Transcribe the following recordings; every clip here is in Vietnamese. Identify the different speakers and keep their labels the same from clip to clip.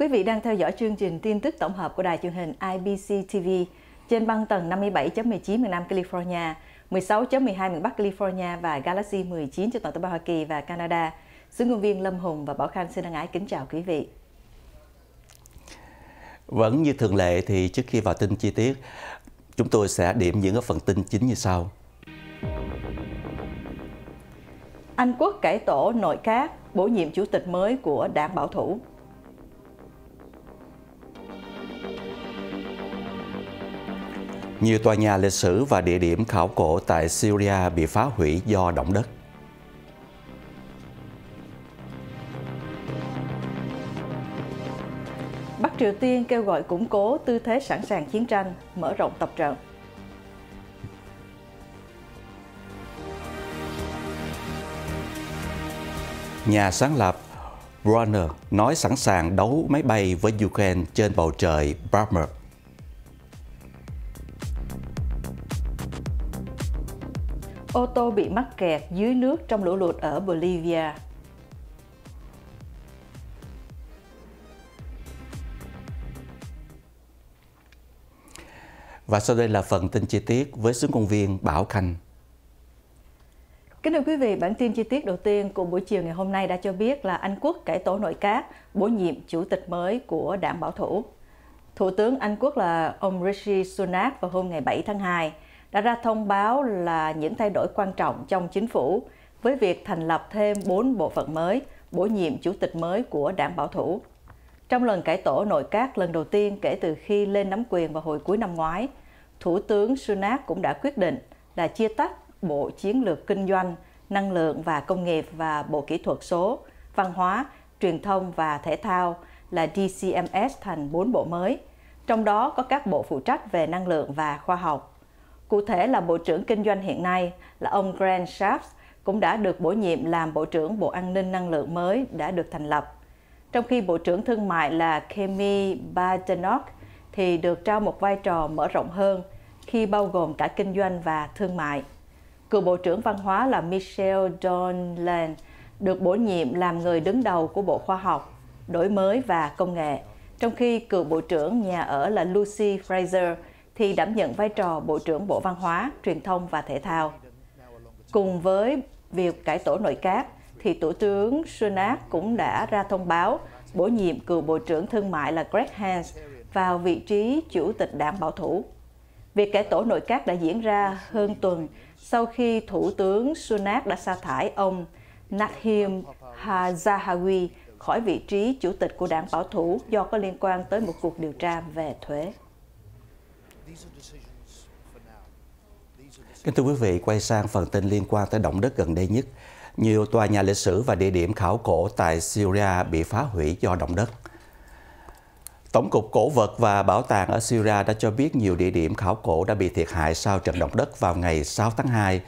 Speaker 1: Quý vị đang theo dõi chương trình tin tức tổng hợp của đài truyền hình IBC TV trên băng tầng 57.19 miền Nam California, 16.12 miền Bắc California và Galaxy 19 cho toàn tiểu Hoa Kỳ và Canada. Sứ ngôn viên Lâm Hùng và Bảo Khanh xin thân ái kính chào quý vị.
Speaker 2: Vẫn như thường lệ thì trước khi vào tin chi tiết, chúng tôi sẽ điểm những phần tin chính như sau.
Speaker 1: Anh Quốc cải tổ nội các, bổ nhiệm chủ tịch mới của đảng bảo thủ.
Speaker 2: Nhiều tòa nhà lịch sử và địa điểm khảo cổ tại Syria bị phá hủy do động đất.
Speaker 1: Bắc Triều Tiên kêu gọi củng cố tư thế sẵn sàng chiến tranh, mở rộng tập trận.
Speaker 2: Nhà sáng lập Bronner nói sẵn sàng đấu máy bay với Ukraine trên bầu trời Barmer.
Speaker 1: ô tô bị mắc kẹt dưới nước trong lũ lụt ở Bolivia.
Speaker 2: Và sau đây là phần tin chi tiết với xướng công viên Bảo Khanh.
Speaker 1: Kính thưa quý vị, bản tin chi tiết đầu tiên của buổi chiều ngày hôm nay đã cho biết là Anh Quốc cải tổ nội các, bổ nhiệm chủ tịch mới của đảng bảo thủ. Thủ tướng Anh Quốc là ông Rishi Sunak vào hôm ngày 7 tháng 2 đã ra thông báo là những thay đổi quan trọng trong chính phủ với việc thành lập thêm 4 bộ phận mới, bổ nhiệm chủ tịch mới của đảng bảo thủ. Trong lần cải tổ nội các lần đầu tiên kể từ khi lên nắm quyền vào hồi cuối năm ngoái, Thủ tướng Sunak cũng đã quyết định là chia tách Bộ Chiến lược Kinh doanh, Năng lượng và Công nghiệp và Bộ Kỹ thuật số, Văn hóa, Truyền thông và Thể thao là DCMS thành 4 bộ mới, trong đó có các bộ phụ trách về năng lượng và khoa học. Cụ thể là Bộ trưởng Kinh doanh hiện nay là ông Grant Shapps cũng đã được bổ nhiệm làm Bộ trưởng Bộ An ninh Năng lượng mới đã được thành lập. Trong khi Bộ trưởng Thương mại là Kemi Badenoch thì được trao một vai trò mở rộng hơn khi bao gồm cả kinh doanh và thương mại. Cựu Bộ trưởng Văn hóa là Michelle Donlan được bổ nhiệm làm người đứng đầu của Bộ Khoa học, Đổi mới và Công nghệ, trong khi cựu Bộ trưởng Nhà ở là Lucy Fraser – thì đảm nhận vai trò Bộ trưởng Bộ Văn hóa, Truyền thông và Thể thao. Cùng với việc cải tổ nội các, thì Thủ tướng Sunak cũng đã ra thông báo bổ nhiệm cựu Bộ trưởng Thương mại là Greg Hans vào vị trí Chủ tịch đảng bảo thủ. Việc cải tổ nội các đã diễn ra hơn tuần sau khi Thủ tướng Sunak đã sa thải ông Nathim Zahawi khỏi vị trí chủ tịch của đảng bảo thủ do có liên quan tới một cuộc điều tra về thuế.
Speaker 2: Kính thưa quý vị, quay sang phần tin liên quan tới động đất gần đây nhất. Nhiều tòa nhà lịch sử và địa điểm khảo cổ tại Syria bị phá hủy do động đất. Tổng cục Cổ vật và Bảo tàng ở Syria đã cho biết nhiều địa điểm khảo cổ đã bị thiệt hại sau trận động đất vào ngày 6 tháng 2.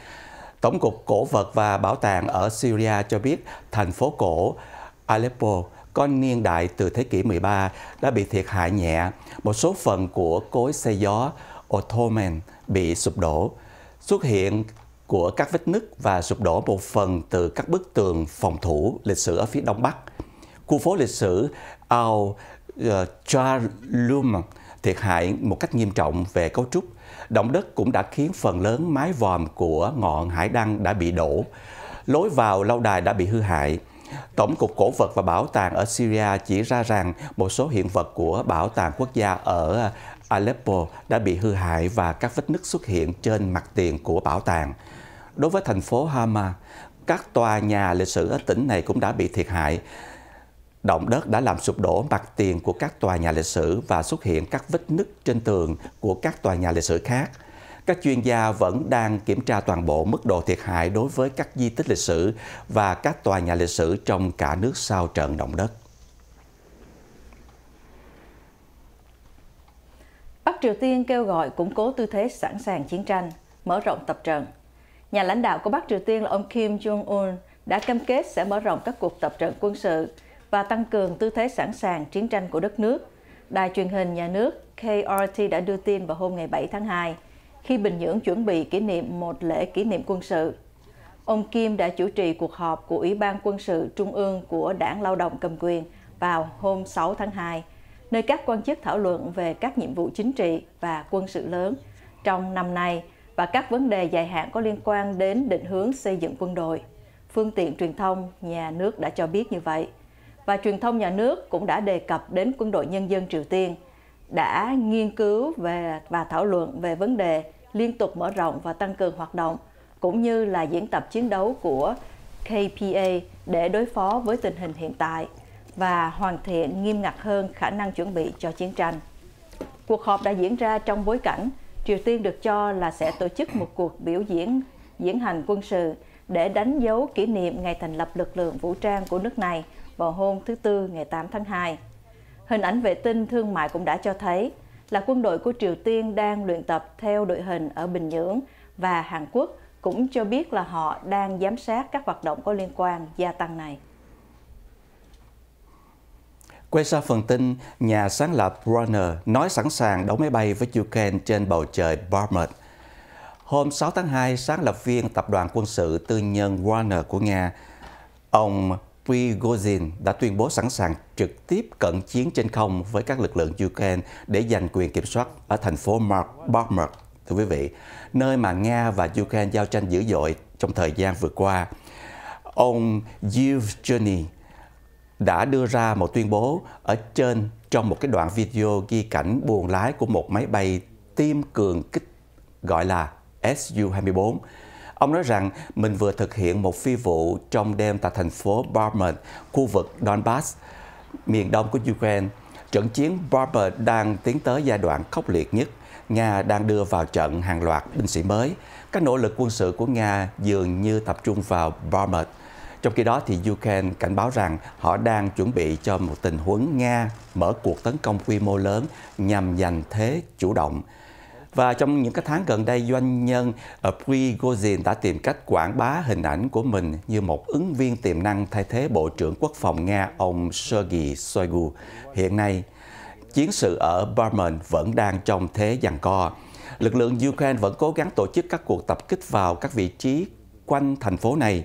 Speaker 2: Tổng cục Cổ vật và Bảo tàng ở Syria cho biết thành phố cổ Aleppo có niên đại từ thế kỷ 13 đã bị thiệt hại nhẹ. Một số phần của cối xây gió Ottoman bị sụp đổ. Xuất hiện của các vết nứt và sụp đổ một phần từ các bức tường phòng thủ lịch sử ở phía đông bắc. Khu phố lịch sử Al ờ, Charlum thiệt hại một cách nghiêm trọng về cấu trúc. Động đất cũng đã khiến phần lớn mái vòm của ngọn hải đăng đã bị đổ. Lối vào lâu đài đã bị hư hại. Tổng cục Cổ vật và Bảo tàng ở Syria chỉ ra rằng một số hiện vật của Bảo tàng quốc gia ở Aleppo đã bị hư hại và các vết nứt xuất hiện trên mặt tiền của bảo tàng. Đối với thành phố Hama, các tòa nhà lịch sử ở tỉnh này cũng đã bị thiệt hại. Động đất đã làm sụp đổ mặt tiền của các tòa nhà lịch sử và xuất hiện các vết nứt trên tường của các tòa nhà lịch sử khác. Các chuyên gia vẫn đang kiểm tra toàn bộ mức độ thiệt hại đối với các di tích lịch sử và các tòa nhà lịch sử trong cả nước sau trận động đất.
Speaker 1: Bắc Triều Tiên kêu gọi củng cố tư thế sẵn sàng chiến tranh, mở rộng tập trận. Nhà lãnh đạo của Bắc Triều Tiên là ông Kim Jong-un đã cam kết sẽ mở rộng các cuộc tập trận quân sự và tăng cường tư thế sẵn sàng chiến tranh của đất nước. Đài truyền hình nhà nước KRT đã đưa tin vào hôm ngày 7 tháng 2 khi Bình Nhưỡng chuẩn bị kỷ niệm một lễ kỷ niệm quân sự. Ông Kim đã chủ trì cuộc họp của Ủy ban quân sự Trung ương của Đảng Lao động cầm quyền vào hôm 6 tháng 2, nơi các quan chức thảo luận về các nhiệm vụ chính trị và quân sự lớn trong năm nay và các vấn đề dài hạn có liên quan đến định hướng xây dựng quân đội. Phương tiện truyền thông nhà nước đã cho biết như vậy. Và truyền thông nhà nước cũng đã đề cập đến quân đội nhân dân Triều Tiên – đã nghiên cứu về và thảo luận về vấn đề liên tục mở rộng và tăng cường hoạt động cũng như là diễn tập chiến đấu của KPA để đối phó với tình hình hiện tại và hoàn thiện nghiêm ngặt hơn khả năng chuẩn bị cho chiến tranh. Cuộc họp đã diễn ra trong bối cảnh Triều Tiên được cho là sẽ tổ chức một cuộc biểu diễn diễn hành quân sự để đánh dấu kỷ niệm ngày thành lập lực lượng vũ trang của nước này vào hôm thứ Tư ngày 8 tháng 2. Hình ảnh vệ tinh thương mại cũng đã cho thấy là quân đội của Triều Tiên đang luyện tập theo đội hình ở Bình Nhưỡng và Hàn Quốc cũng cho biết là họ đang giám sát các hoạt động có liên quan gia tăng này.
Speaker 2: Quay sang phần tin, nhà sáng lập Runner nói sẵn sàng đấu máy bay với Ukraine trên bầu trời Barmut. Hôm 6 tháng 2, sáng lập viên tập đoàn quân sự tư nhân Warner của Nga, ông Prigozhin đã tuyên bố sẵn sàng trực tiếp cận chiến trên không với các lực lượng Ukraine để giành quyền kiểm soát ở thành phố Mark Bakhmut, thưa quý vị, nơi mà Nga và Ukraine giao tranh dữ dội trong thời gian vừa qua. Ông Yevgeny đã đưa ra một tuyên bố ở trên trong một cái đoạn video ghi cảnh buồng lái của một máy bay tiêm cường kích gọi là Su-24 Ông nói rằng mình vừa thực hiện một phi vụ trong đêm tại thành phố Barmer, khu vực Donbass, miền đông của Ukraine. Trận chiến Barmer đang tiến tới giai đoạn khốc liệt nhất. Nga đang đưa vào trận hàng loạt binh sĩ mới. Các nỗ lực quân sự của Nga dường như tập trung vào Barmer. Trong khi đó thì Ukraine cảnh báo rằng họ đang chuẩn bị cho một tình huống Nga mở cuộc tấn công quy mô lớn nhằm giành thế chủ động và trong những cái tháng gần đây, doanh nhân ờ, Prigozhin đã tìm cách quảng bá hình ảnh của mình như một ứng viên tiềm năng thay thế Bộ trưởng Quốc phòng Nga ông Sergei Shoigu. Hiện nay, chiến sự ở Barmen vẫn đang trong thế giằng co. Lực lượng Ukraine vẫn cố gắng tổ chức các cuộc tập kích vào các vị trí quanh thành phố này.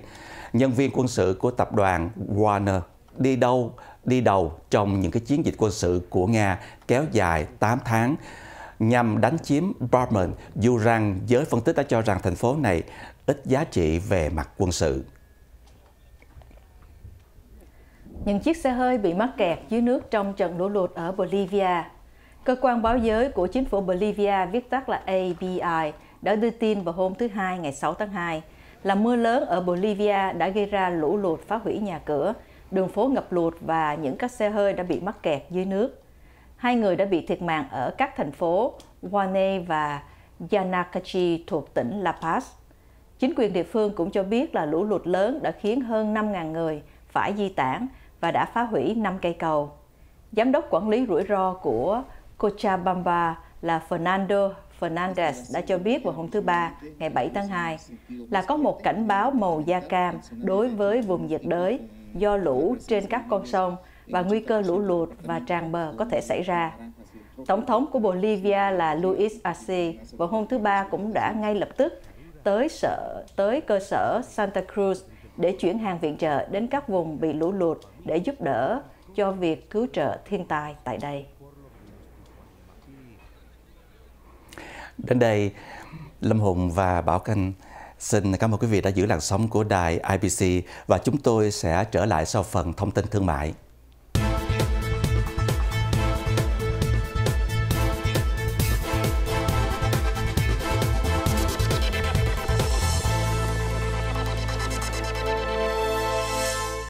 Speaker 2: Nhân viên quân sự của tập đoàn Warner đi đâu đi đầu trong những cái chiến dịch quân sự của Nga kéo dài 8 tháng nhằm đánh chiếm Barmen, dù rằng giới phân tích đã cho rằng thành phố này ít giá trị về mặt quân sự.
Speaker 1: Những chiếc xe hơi bị mắc kẹt dưới nước trong trận lũ lụt ở Bolivia. Cơ quan báo giới của chính phủ Bolivia viết tắt là ABI đã đưa tin vào hôm thứ Hai ngày 6 tháng 2 là mưa lớn ở Bolivia đã gây ra lũ lụt phá hủy nhà cửa, đường phố ngập lụt và những các xe hơi đã bị mắc kẹt dưới nước. Hai người đã bị thiệt mạng ở các thành phố Wane và Yanakachi thuộc tỉnh La Paz. Chính quyền địa phương cũng cho biết là lũ lụt lớn đã khiến hơn 5.000 người phải di tản và đã phá hủy 5 cây cầu. Giám đốc quản lý rủi ro của Cochabamba là Fernando Fernandez đã cho biết vào hôm thứ Ba, ngày 7 tháng 2, là có một cảnh báo màu da cam đối với vùng nhiệt đới do lũ trên các con sông và nguy cơ lũ lụt và tràn bờ có thể xảy ra. Tổng thống của Bolivia là Luis Arce vào hôm thứ Ba cũng đã ngay lập tức tới sở tới cơ sở Santa Cruz để chuyển hàng viện trợ đến các vùng bị lũ lụt để giúp đỡ cho việc cứu trợ thiên tai tại đây.
Speaker 2: Đến đây, Lâm Hùng và Bảo Canh xin cảm ơn quý vị đã giữ làn sóng của đài IBC và chúng tôi sẽ trở lại sau phần thông tin thương mại.